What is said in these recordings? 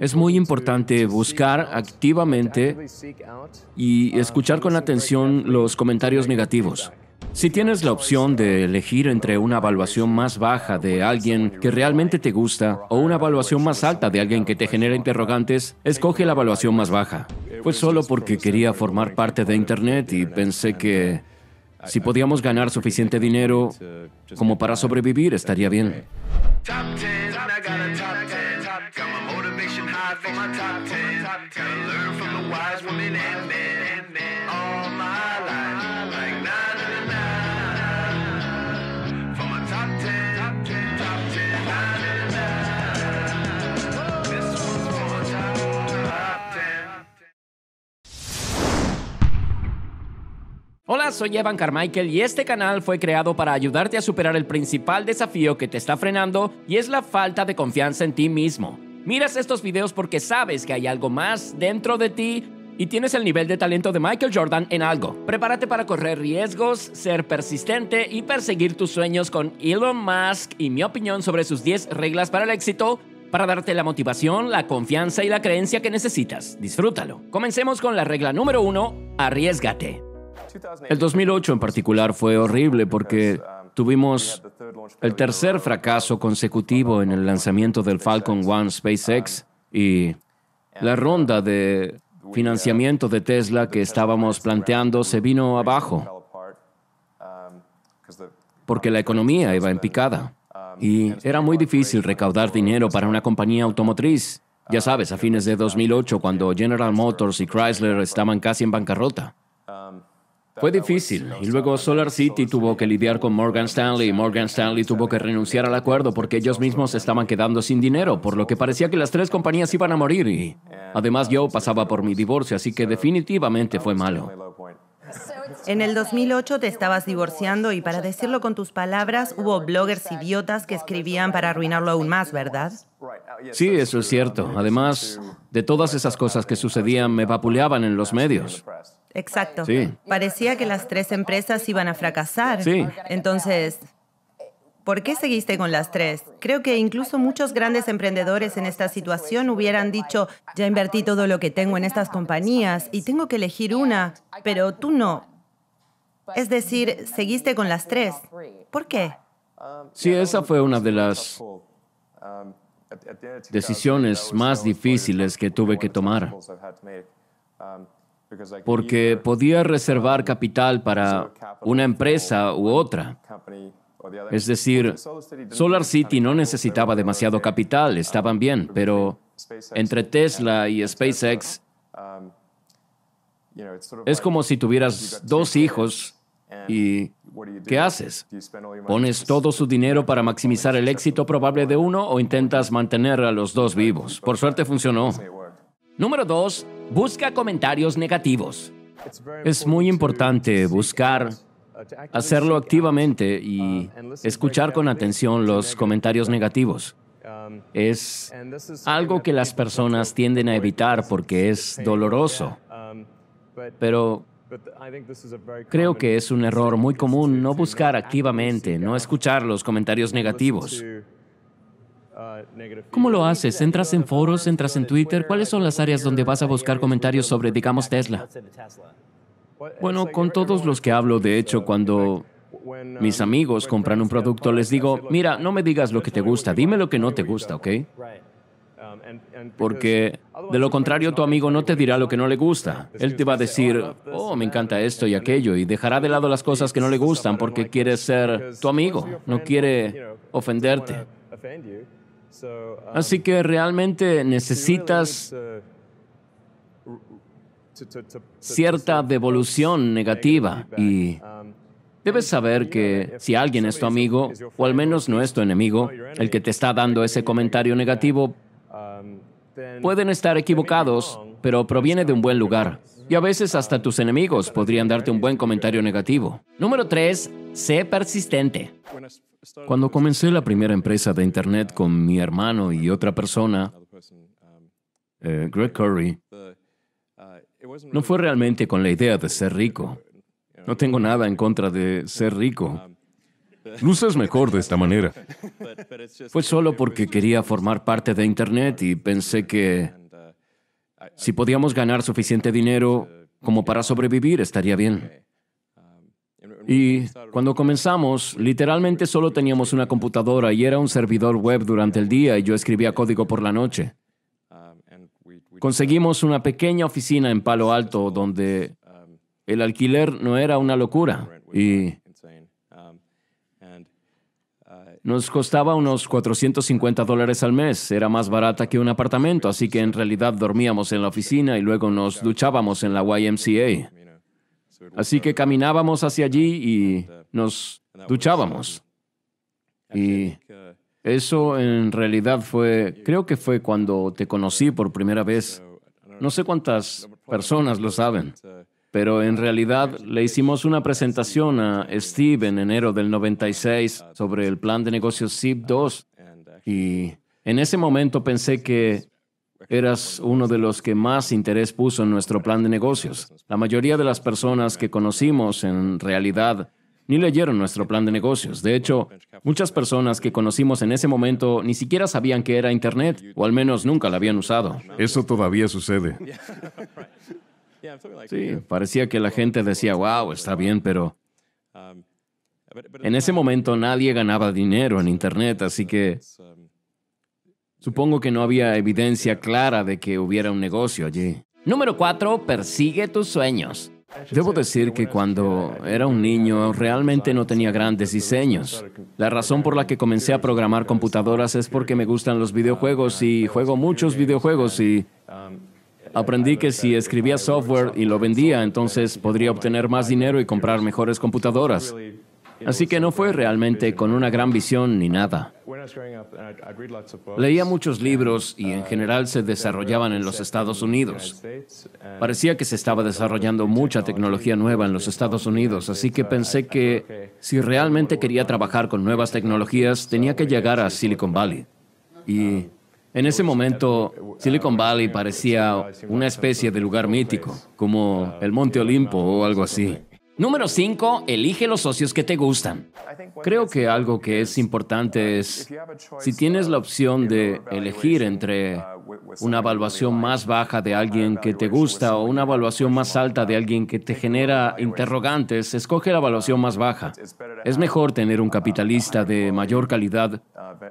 Es muy importante buscar activamente y escuchar con atención los comentarios negativos. Si tienes la opción de elegir entre una evaluación más baja de alguien que realmente te gusta o una evaluación más alta de alguien que te genera interrogantes, escoge la evaluación más baja. Fue solo porque quería formar parte de Internet y pensé que uh, si podíamos ganar suficiente dinero como para sobrevivir estaría bien. Hola, soy Evan Carmichael y este canal fue creado para ayudarte a superar el principal desafío que te está frenando y es la falta de confianza en ti mismo. Miras estos videos porque sabes que hay algo más dentro de ti y tienes el nivel de talento de Michael Jordan en algo. Prepárate para correr riesgos, ser persistente y perseguir tus sueños con Elon Musk y mi opinión sobre sus 10 reglas para el éxito para darte la motivación, la confianza y la creencia que necesitas. Disfrútalo. Comencemos con la regla número 1, arriesgate. El 2008 en particular fue horrible porque tuvimos el tercer fracaso consecutivo en el lanzamiento del Falcon 1 SpaceX y la ronda de financiamiento de Tesla que estábamos planteando se vino abajo porque la economía iba en picada y era muy difícil recaudar dinero para una compañía automotriz. Ya sabes, a fines de 2008, cuando General Motors y Chrysler estaban casi en bancarrota. Fue difícil y luego Solar City tuvo que lidiar con Morgan Stanley. Morgan Stanley tuvo que renunciar al acuerdo porque ellos mismos estaban quedando sin dinero, por lo que parecía que las tres compañías iban a morir. Y además yo pasaba por mi divorcio, así que definitivamente fue malo. En el 2008 te estabas divorciando y para decirlo con tus palabras, hubo bloggers idiotas que escribían para arruinarlo aún más, ¿verdad? Sí, eso es cierto. Además, de todas esas cosas que sucedían, me vapuleaban en los medios. Exacto. Parecía que las tres empresas iban a fracasar. Entonces, ¿por qué seguiste con las tres? Creo que incluso muchos grandes emprendedores en esta situación hubieran dicho, ya invertí todo lo que tengo en estas compañías y tengo que elegir una, pero tú no. Es decir, seguiste con las tres. ¿Por qué? Sí, esa fue una de las decisiones más difíciles que tuve que tomar porque podía reservar capital para una empresa u otra. Es decir, Solar City no necesitaba demasiado capital, um, estaban bien, pero entre Tesla y SpaceX es como si tuvieras dos hijos y ¿qué haces? ¿Pones todo su dinero para maximizar el éxito probable de uno o intentas mantener a los dos vivos? Por suerte funcionó. Número dos, Busca comentarios negativos. Es muy importante buscar, hacerlo activamente y escuchar con atención los comentarios negativos. Es algo que las personas tienden a evitar porque es doloroso. Pero creo que es un error muy común no buscar activamente, no escuchar los comentarios negativos. ¿Cómo lo haces? ¿Entras en foros? ¿Entras en Twitter? ¿Cuáles son las áreas donde vas a buscar comentarios sobre, digamos, Tesla? Bueno, con todos los que hablo, de hecho, cuando mis amigos compran un producto, les digo, mira, no me digas lo que te gusta, dime lo que no te gusta, ¿ok? Porque de lo contrario tu amigo no te dirá lo que no le gusta. Él te va a decir, oh, me encanta esto y aquello, y dejará de lado las cosas que no le gustan porque quiere ser tu amigo, no quiere ofenderte. Um, Así que realmente necesitas cierta devolución negativa y um, debes saber que si alguien es tu amigo, o al menos no es tu enemigo, el que te está dando ese comentario negativo, um, pueden estar equivocados, pero proviene de un buen lugar. Y a veces hasta tus enemigos podrían darte un buen comentario negativo. Número 3. Sé persistente. Cuando comencé la primera empresa de Internet uh, con mi hermano y otra persona, um, eh, Greg Curry, uh, no fue realmente con la idea de ser rico. No tengo nada en contra de ser rico. Um, Luces mejor de esta manera. Fue solo porque quería formar parte de Internet y pensé que uh, si podíamos ganar suficiente dinero como para sobrevivir, estaría bien. Y cuando comenzamos, literalmente solo teníamos una computadora y era un servidor web durante el día y yo escribía código por la noche. Conseguimos una pequeña oficina en Palo Alto donde el alquiler no era una locura y nos costaba unos 450 dólares al mes, era más barata que un apartamento, así que en realidad dormíamos en la oficina y luego nos duchábamos en la YMCA. Así que caminábamos hacia allí y nos duchábamos. Y eso en realidad fue, creo que fue cuando te conocí por primera vez. No sé cuántas personas lo saben, pero en realidad le hicimos una presentación a Steve en enero del 96 sobre el plan de negocios SIP 2 y en ese momento pensé que Eras uno de los que más interés puso en nuestro plan de negocios. La mayoría de las personas que conocimos en realidad ni leyeron nuestro plan de negocios. De hecho, muchas personas que conocimos en ese momento ni siquiera sabían que era Internet, o al menos nunca la habían usado. Eso todavía sucede. Sí, parecía que la gente decía, wow, está bien, pero... En ese momento nadie ganaba dinero en Internet, así que Supongo que no había evidencia clara de que hubiera un negocio allí. Número 4. Persigue tus sueños. Debo decir que cuando era un niño realmente no tenía grandes diseños. La razón por la que comencé a programar computadoras es porque me gustan los videojuegos y juego muchos videojuegos y aprendí que si escribía software y lo vendía entonces podría obtener más dinero y comprar mejores computadoras. Así que no fue realmente con una gran visión ni nada. Leía muchos libros y en general se desarrollaban en los Estados Unidos. Parecía que se estaba desarrollando mucha tecnología nueva en los Estados Unidos, así que pensé que si realmente quería trabajar con nuevas tecnologías tenía que llegar a Silicon Valley. Y en ese momento, Silicon Valley parecía una especie de lugar mítico, como el Monte Olimpo o algo así. Número 5. Elige los socios que te gustan. Creo que algo que es importante es, si tienes la opción de elegir entre una evaluación más baja de alguien que te gusta o una evaluación más alta de alguien que te genera interrogantes, escoge la evaluación más baja. Es mejor tener un capitalista de mayor calidad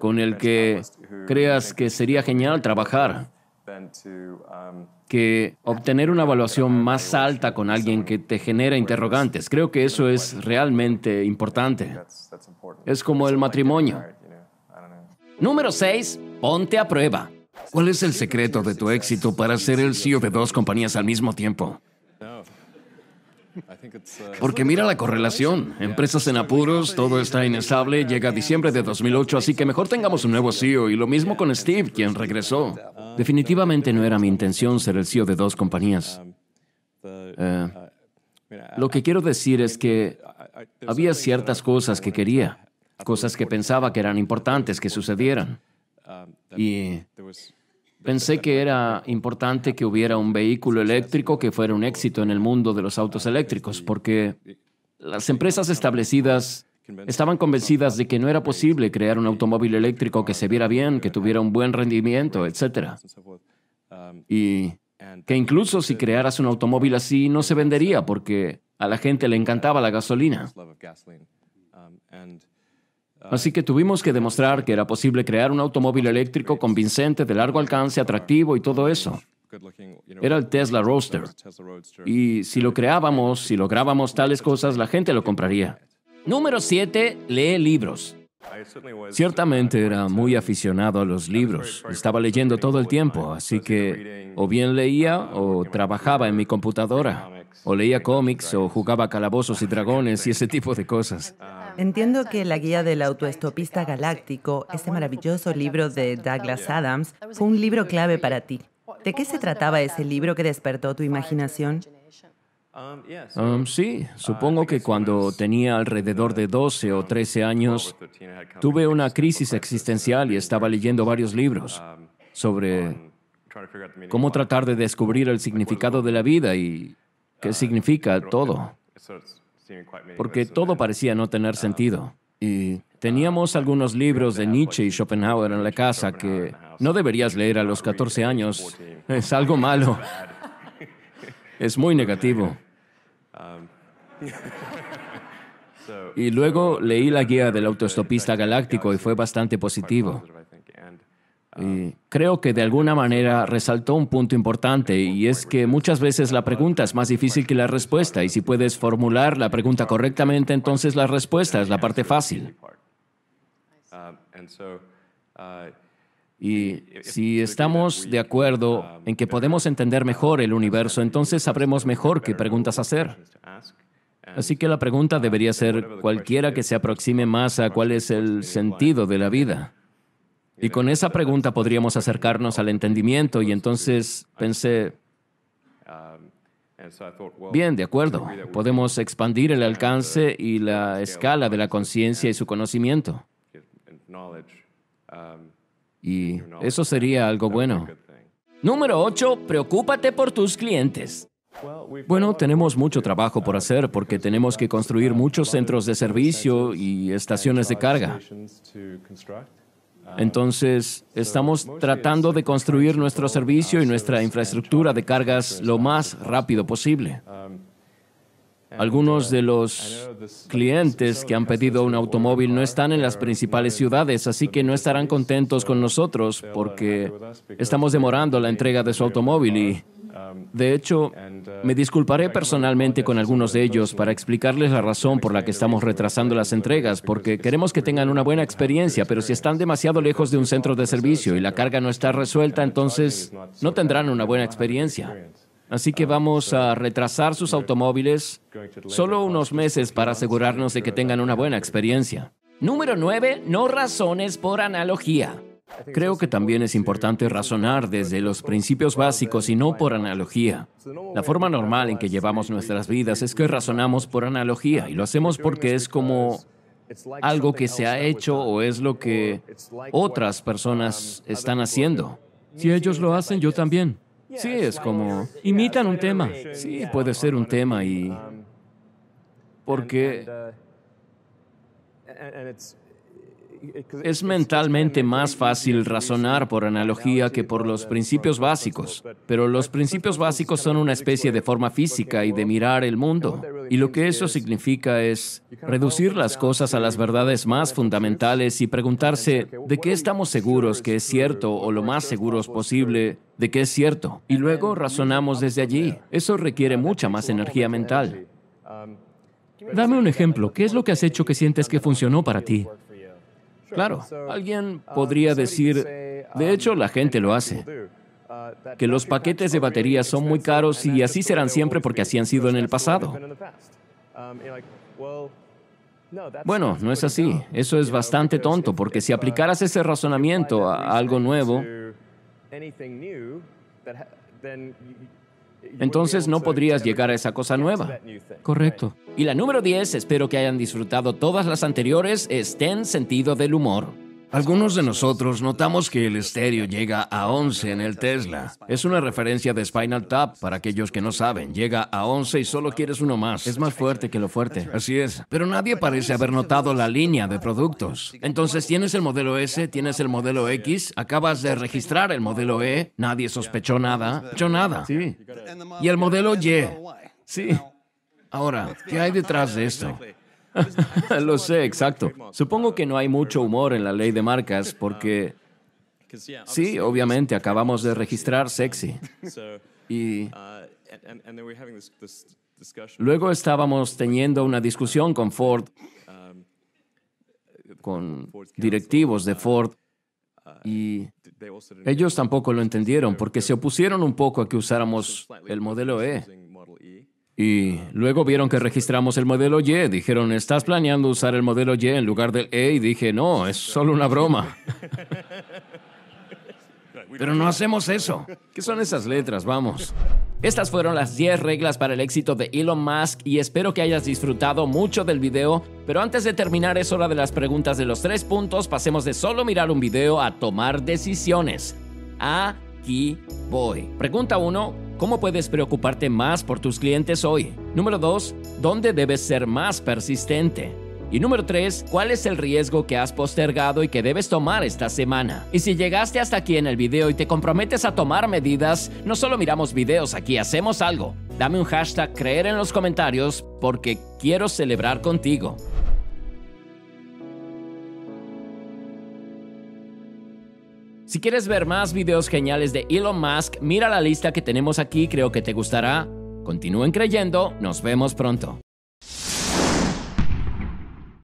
con el que creas que sería genial trabajar Um, que obtener una evaluación más alta con alguien que te genera interrogantes. Creo que eso es realmente importante. Es como el matrimonio. Número 6. Ponte a prueba. ¿Cuál es el secreto de tu éxito para ser el CEO de dos compañías al mismo tiempo? Porque mira la correlación. Empresas en apuros, todo está inestable, llega diciembre de 2008, así que mejor tengamos un nuevo CEO. Y lo mismo con Steve, quien regresó. Definitivamente no era mi intención ser el CEO de dos compañías. Eh, lo que quiero decir es que había ciertas cosas que quería, cosas que pensaba que eran importantes que sucedieran. Y Pensé que era importante que hubiera un vehículo eléctrico que fuera un éxito en el mundo de los autos eléctricos, porque las empresas establecidas estaban convencidas de que no era posible crear un automóvil eléctrico que se viera bien, que tuviera un buen rendimiento, etc. Y que incluso si crearas un automóvil así no se vendería porque a la gente le encantaba la gasolina. Así que tuvimos que demostrar que era posible crear un automóvil eléctrico convincente, de largo alcance, atractivo y todo eso. Era el Tesla Roadster. Y si lo creábamos, si lográbamos tales cosas, la gente lo compraría. Número 7. Lee libros. Ciertamente era muy aficionado a los libros. Estaba leyendo todo el tiempo, así que o bien leía o trabajaba en mi computadora. O leía cómics o jugaba calabozos y dragones y ese tipo de cosas. Ah. Entiendo que la guía del autoestopista galáctico, ah, este maravilloso pues, libro de Douglas Adams, fue un libro clave para ti. ¿De qué se trataba ese libro que despertó tu imaginación? Um, um, sí, ah, supongo que cuando tenía alrededor de 12 o 13 años, tuve una crisis existencial y estaba leyendo varios libros um, sobre cómo tratar de descubrir el significado de la vida y qué significa todo, porque todo parecía no tener um, sentido. Y um, teníamos algunos libros de Nietzsche y Schopenhauer en la casa que no deberías leer a los 14 años. Es algo malo. Es muy negativo. Um, y luego leí la guía del autoestopista galáctico y fue bastante positivo. Ah. creo que de alguna manera resaltó un punto importante y es que muchas veces la pregunta es más difícil que la respuesta y si puedes formular la pregunta correctamente, entonces la respuesta es la parte fácil. Ah, uh, y si estamos de acuerdo um, en que podemos entender mejor el universo, entonces sabremos mejor qué preguntas hacer. Así que la pregunta debería ser cualquiera que se aproxime más a cuál es el sentido de la vida. Y con esa pregunta podríamos acercarnos al entendimiento y entonces pensé, bien, de acuerdo, podemos expandir el alcance y la escala de la conciencia y su conocimiento. Y eso sería algo bueno. Número 8. Preocúpate por tus clientes. Bueno, tenemos mucho trabajo por hacer porque tenemos que construir muchos centros de servicio y estaciones de carga. Entonces, estamos tratando de construir nuestro servicio y nuestra infraestructura de cargas lo más rápido posible. Algunos de los clientes que han pedido un automóvil no están en las principales ciudades, así que no estarán contentos con nosotros porque estamos demorando la entrega de su automóvil y de hecho, me disculparé personalmente con algunos de ellos para explicarles la razón por la que estamos retrasando las entregas, porque queremos que tengan una buena experiencia, pero si están demasiado lejos de un centro de servicio y la carga no está resuelta, entonces no tendrán una buena experiencia. Así que vamos a retrasar sus automóviles solo unos meses para asegurarnos de que tengan una buena experiencia. Número 9. No razones por analogía. Creo que también es importante razonar desde los principios básicos y no por analogía. La forma normal en que llevamos nuestras vidas es que razonamos por analogía y lo hacemos porque es como algo que se ha hecho o es lo que otras personas están haciendo. Si ellos lo hacen, yo también. Sí, es como... Imitan un tema. Sí, puede ser un tema y... Porque es mentalmente más fácil razonar por analogía que por los principios básicos, pero los principios básicos son una especie de forma física y de mirar el mundo. Y lo que eso significa es reducir las cosas a las verdades más fundamentales y preguntarse de qué estamos seguros que es cierto o lo más seguros posible de que es cierto. Y luego razonamos desde allí. Eso requiere mucha más energía mental. Dame un ejemplo. ¿Qué es lo que has hecho que sientes que funcionó para ti? Claro, alguien um, podría decir, de um, hecho la gente lo hace, uh, que los paquetes de baterías son muy caros y así serán siempre porque así han sido en el pasado. Um, bueno, no es así. Eso es bastante tonto, porque si uh, aplicaras ese razonamiento a algo nuevo, entonces no podrías llegar a esa cosa nueva. Correcto. Y la número 10, espero que hayan disfrutado todas las anteriores, estén sentido del humor. Algunos de nosotros notamos que el estéreo llega a 11 en el Tesla. Es una referencia de Spinal Tap para aquellos que no saben. Llega a 11 y solo quieres uno más. Es más fuerte que lo fuerte. Así es. Pero nadie parece haber notado la línea de productos. Entonces tienes el modelo S, tienes el modelo X, acabas de registrar el modelo E, nadie sospechó nada, yo nada. Sí. Y el modelo Y. Sí. Ahora, ¿qué hay detrás de esto? Lo sé, exacto. Supongo que no hay mucho humor en la ley de marcas porque... Sí, obviamente, acabamos de registrar sexy. Y... Luego estábamos teniendo una discusión con Ford, con directivos de Ford, y ellos tampoco lo entendieron porque se opusieron un poco a que usáramos el modelo E. Y luego vieron que registramos el modelo Y. Dijeron, ¿estás planeando usar el modelo Y en lugar del E? Y dije, no, es solo una broma. Pero no hacemos eso. ¿Qué son esas letras? Vamos. Estas fueron las 10 reglas para el éxito de Elon Musk y espero que hayas disfrutado mucho del video, pero antes de terminar es hora de las preguntas de los tres puntos, pasemos de solo mirar un video a tomar decisiones. Aquí voy. Pregunta 1. ¿Cómo puedes preocuparte más por tus clientes hoy? Número 2. ¿Dónde debes ser más persistente? Y número 3, ¿cuál es el riesgo que has postergado y que debes tomar esta semana? Y si llegaste hasta aquí en el video y te comprometes a tomar medidas, no solo miramos videos aquí, hacemos algo. Dame un hashtag creer en los comentarios porque quiero celebrar contigo. Si quieres ver más videos geniales de Elon Musk, mira la lista que tenemos aquí, creo que te gustará. Continúen creyendo, nos vemos pronto.